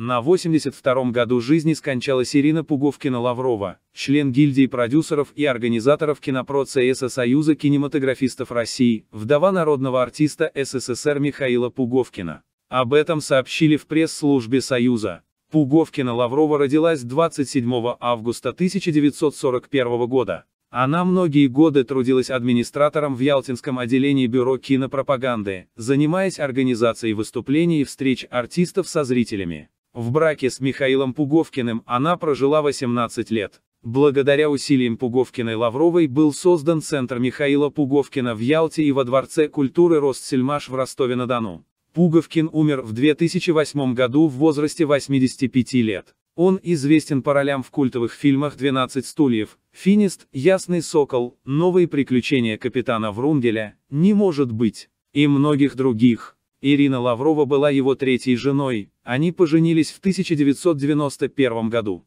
На 82-м году жизни скончалась Ирина Пуговкина-Лаврова, член гильдии продюсеров и организаторов кинопроцесса ЦС Союза кинематографистов России, вдова народного артиста СССР Михаила Пуговкина. Об этом сообщили в пресс-службе Союза. Пуговкина-Лаврова родилась 27 августа 1941 года. Она многие годы трудилась администратором в Ялтинском отделении Бюро кинопропаганды, занимаясь организацией выступлений и встреч артистов со зрителями. В браке с Михаилом Пуговкиным она прожила 18 лет. Благодаря усилиям Пуговкиной Лавровой был создан Центр Михаила Пуговкина в Ялте и во Дворце культуры Ростсельмаш в Ростове-на-Дону. Пуговкин умер в 2008 году в возрасте 85 лет. Он известен по ролям в культовых фильмах «12 стульев», «Финист», «Ясный сокол», «Новые приключения капитана Врунделя», «Не может быть» и многих других. Ирина Лаврова была его третьей женой, они поженились в 1991 году.